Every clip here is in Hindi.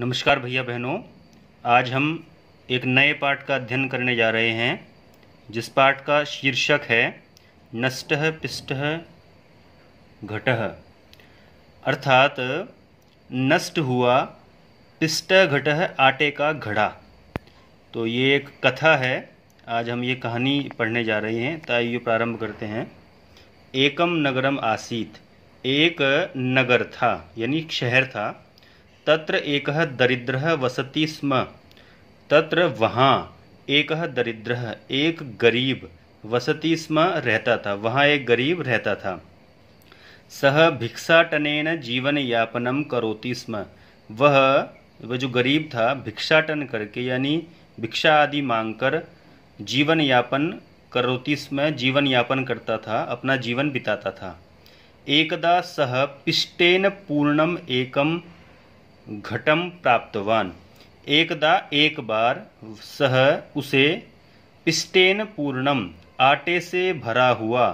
नमस्कार भैया बहनों आज हम एक नए पाठ का अध्ययन करने जा रहे हैं जिस पाठ का शीर्षक है नष्ट पिष्ट घट अर्थात नष्ट हुआ पिष्ट घट आटे का घड़ा तो ये एक कथा है आज हम ये कहानी पढ़ने जा रहे हैं आइए प्रारंभ करते हैं एकम नगरम आसीत एक नगर था यानी शहर था तत्र एक दरिद्र वसति स्म तत्र वहाँ एक दरिद्र एक गरीब वसति स्म रहता था वहाँ एक गरीब रहता था सह भिक्षाटन जीवन यापन करोति स्म वह वह जो गरीब था भिक्षाटन करके यानी भिक्षा आदि मांगकर जीवन यापन करोति स्म जीवन यापन करता था अपना जीवन बिताता था एकदा सह पिष्टेन पूर्णम एकम घटम प्राप्तवान एकदा एक बार सह उसे पिस्टेन पूर्णम आटे से भरा हुआ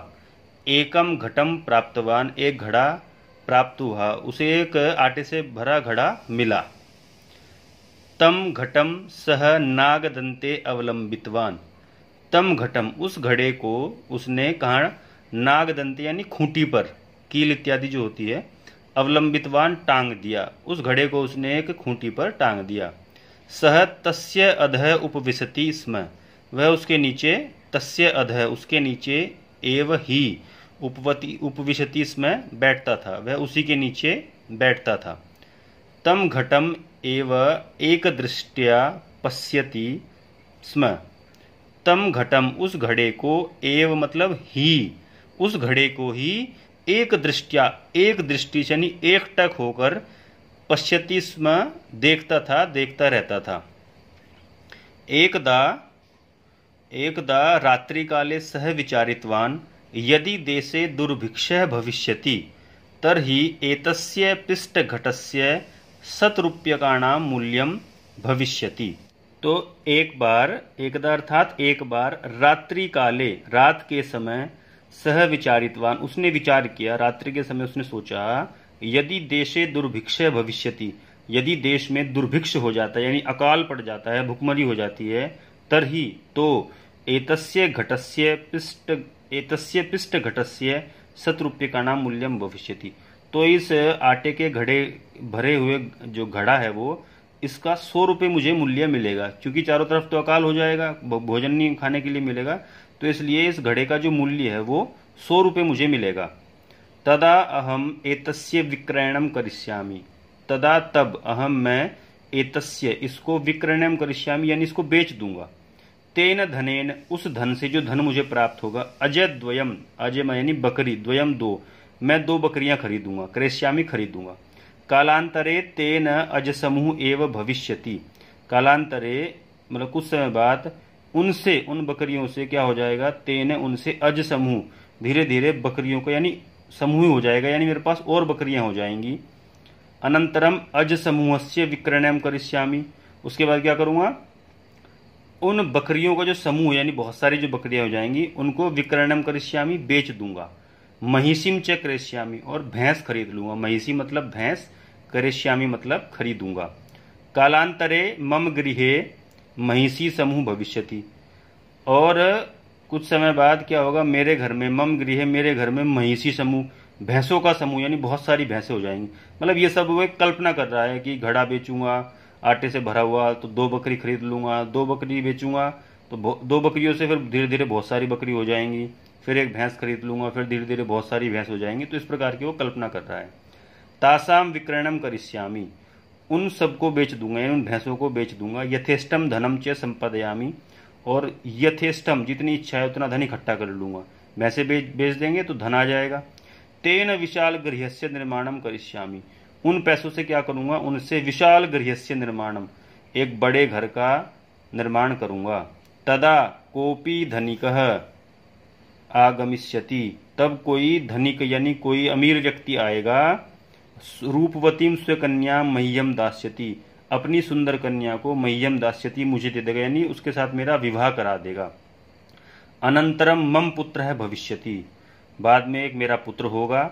एकम घटम प्राप्तवान एक घड़ा प्राप्त हुआ उसे एक आटे से भरा घड़ा मिला तम घटम सह नागदंते अवलंबितवान तम घटम उस घड़े को उसने कहा नागदंते यानी खूंटी पर कील इत्यादि जो होती है अवलंबितवान टांग दिया उस घड़े को उसने एक खूंटी पर टांग दिया सह तस्य अधय उपविशति स्म वह उसके नीचे तस्य अधय उसके नीचे एव ही उपवति उपविशति स्म बैठता था वह उसी के नीचे बैठता था तम घटम एव एक दृष्टिया पश्यति स्म तम घटम उस घड़े को एव मतलब ही उस घड़े को ही एक दृष्टिया एक दृष्टि यानी एकटक होकर पश्यति स्म देखता था देखता रहता था एकदा एकदा रात्रि काले सह विचारितवान यदि देशे दुर्भिक्ष भविष्य भविष्यति तर्हि एतस्य पृष्ठघटस्य शतरूप्यकाणां मूल्य भविष्य तो एक बार एकदा अर्थात एक बार रात्रि काले रात के समय सह विचारितवान उसने विचार किया रात्रि के समय उसने सोचा यदि देशे दुर्भिक्ष भविष्य यदि देश में दुर्भिक्ष हो जाता है यानी अकाल पड़ जाता है भुखमरी हो जाती है तरही तो एतस्य घटस्य पिष्ट एतस्य पिष्ट घटस्य शत रुपये का नाम मूल्यम भविष्य तो इस आटे के घड़े भरे हुए जो घड़ा है वो इसका सौ रुपये मुझे मूल्य मिलेगा क्योंकि चारों तरफ तो अकाल हो जाएगा भोजन नहीं खाने के लिए मिलेगा तो इसलिए इस घड़े का जो मूल्य है वो सौ रुपये मुझे मिलेगा तदा अहम एतस्य विक्रयणम करिष्यामी तदा तब अहम मैं एतस्य इसको विक्रयणम करिष्यामी यानी इसको बेच दूंगा तेन धनेन उस धन से जो धन मुझे प्राप्त होगा अजय द्वयम अजय यानी बकरी द्वयम दो मैं दो बकरियां खरीदूंगा करिष्यामी खरीदूंगा कालांतरे तेन अज समूह एव भविष्यति कालांतरे मतलब कुछ समय बाद उनसे उन बकरियों से क्या हो जाएगा तेन उनसे अज समूह धीरे धीरे बकरियों को यानी समूह हो जाएगा यानी मेरे पास और बकरियां हो जाएंगी अनंतरम अज समूह से विक्रय करिष्यामी उसके बाद क्या करूंगा उन बकरियों का जो समूह यानी बहुत सारी जो बकरियां हो जाएंगी उनको विक्रयणम करिष्यामी बेच दूंगा महिषिम च करेश्यामी और भैंस खरीद लूंगा महिषी मतलब भैंस करेश्यामी मतलब खरीदूंगा कालांतरे मम गृह महिषी समूह भविष्य और कुछ समय बाद क्या होगा मेरे घर में मम गृह मेरे घर में महिषी समूह भैंसों का समूह यानी बहुत सारी भैंसें हो जाएंगी मतलब ये सब एक कल्पना कर रहा है कि घड़ा बेचूंगा आटे से भरा हुआ तो दो बकरी खरीद लूंगा दो बकरी बेचूंगा तो दो बकरियों से फिर धीरे धीरे बहुत सारी बकरी हो जाएंगी फिर एक भैंस खरीद लूंगा फिर धीरे धीरे बहुत सारी भैंस हो जाएंगी तो इस प्रकार की वो कल्पना कर रहा है तासाम विक्रयणम करिष्यामी उन सबको बेच दूंगा यानी उन भैंसों को बेच दूंगा यथेष्टम धनम च संपदयामी और यथेष्टम जितनी इच्छा है उतना धन इकट्ठा कर लूंगा भैंसे बेच बेच देंगे तो धन आ जाएगा तेन विशाल गृहस्य निर्माणम करिष्यामी उन पैसों से क्या करूंगा उनसे विशाल गृहस्य निर्माणम एक बड़े घर का निर्माण करूंगा तदा कोपी धनिक आगमिष्यति तब कोई धनिक यानी कोई अमीर व्यक्ति आएगा रूपवतीम स्वकन्या मह्यम दास्यति अपनी सुंदर कन्या को मह्यम दास्यति मुझे दे देगा यानी उसके साथ मेरा विवाह करा देगा अनंतरम मम पुत्र है भविष्यति बाद में एक मेरा पुत्र होगा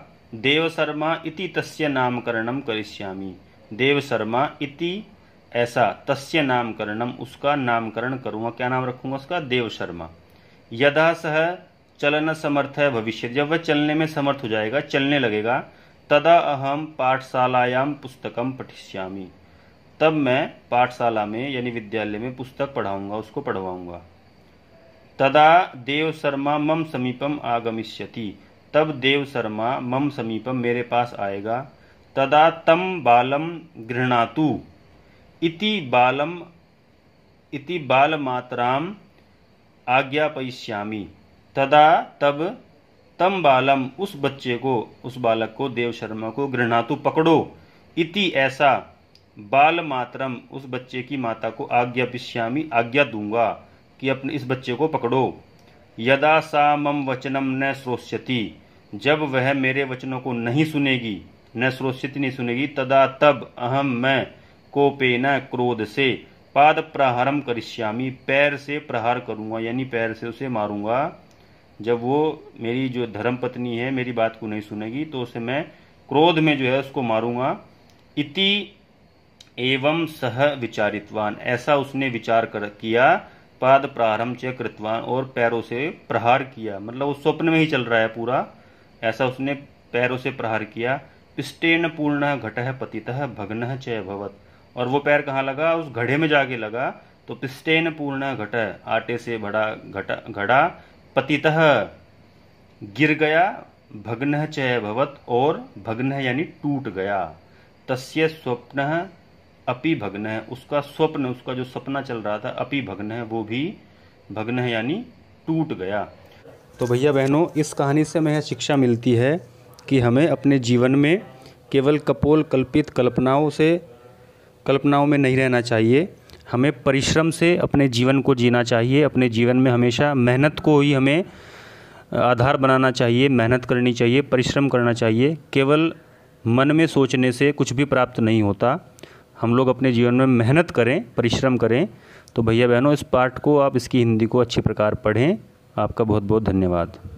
देवशर्मा इति तस्य नामकरणम करिष्यामि देवशर्मा इति ऐसा तस्य नामकरणम उसका नामकरण करूँगा क्या नाम रखूँगा उसका देव शर्मा यदा सह चलन समर्थ है भविष्य जब वह चलने में समर्थ हो जाएगा चलने लगेगा तदा अहम पाठशालायाम पुस्तकम पठिष्यामी तब मैं पाठशाला में यानी विद्यालय में पुस्तक पढ़ाऊंगा उसको पढ़वाऊंगा तदा देव शर्मा मम समीपम आगमिष्यति तब देव शर्मा मम समीपम मेरे पास आएगा तदा तम बालम गृहणातु इति बालम इति मात्राम आज्ञापयिष्यामि तदा तब तम बालम उस बच्चे को उस बालक को देव शर्मा को गृहणातु पकड़ो इति ऐसा बाल मातरम उस बच्चे की माता को आज्ञा पिश्यामी आज्ञा दूंगा कि अपने इस बच्चे को पकड़ो यदा सा मम वचनम न श्रोष्यति जब वह मेरे वचनों को नहीं सुनेगी न श्रोष्यति नहीं सुनेगी तदा तब अहम मैं कोपे न क्रोध से पाद प्रहारम करिष्यामी पैर से प्रहार करूंगा यानी पैर से उसे मारूंगा जब वो मेरी जो धर्म पत्नी है मेरी बात को नहीं सुनेगी तो उसे मैं क्रोध में जो है उसको मारूंगा इति एवं सह विचारितवान ऐसा उसने विचार कर किया पाद प्रारंभ कृतवान और पैरों से प्रहार किया मतलब वो स्वप्न में ही चल रहा है पूरा ऐसा उसने पैरों से प्रहार किया पिस्टेन पूर्ण घट पतित भग्न चवत और वो पैर कहाँ लगा उस घड़े में जाके लगा तो पिस्टेन पूर्ण घट आटे से भरा घटा घड़ा पतितः गिर गया भग्न चय भवत और भग्न यानी टूट गया तस्य स्वप्न अपि भग्न है उसका स्वप्न उसका जो सपना चल रहा था अपि भग्न है वो भी भग्न है यानी टूट गया तो भैया बहनों इस कहानी से हमें शिक्षा मिलती है कि हमें अपने जीवन में केवल कपोल कल्पित कल्पनाओं से कल्पनाओं में नहीं रहना चाहिए हमें परिश्रम से अपने जीवन को जीना चाहिए अपने जीवन में हमेशा मेहनत को ही हमें आधार बनाना चाहिए मेहनत करनी चाहिए परिश्रम करना चाहिए केवल मन में सोचने से कुछ भी प्राप्त नहीं होता हम लोग अपने जीवन में मेहनत करें परिश्रम करें तो भैया बहनों इस पाठ को आप इसकी हिंदी को अच्छी प्रकार पढ़ें आपका बहुत बहुत धन्यवाद